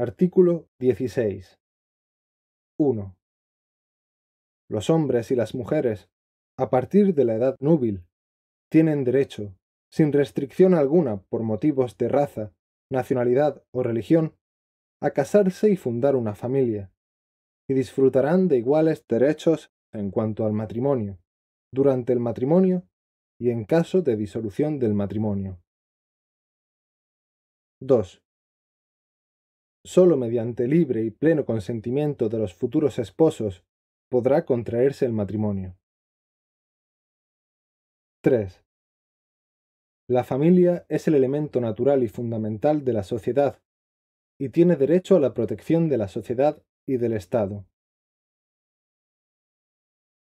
Artículo 16. 1. Los hombres y las mujeres, a partir de la edad núbil, tienen derecho, sin restricción alguna por motivos de raza, nacionalidad o religión, a casarse y fundar una familia, y disfrutarán de iguales derechos en cuanto al matrimonio, durante el matrimonio y en caso de disolución del matrimonio. 2. Solo mediante libre y pleno consentimiento de los futuros esposos podrá contraerse el matrimonio. 3. La familia es el elemento natural y fundamental de la sociedad y tiene derecho a la protección de la sociedad y del Estado.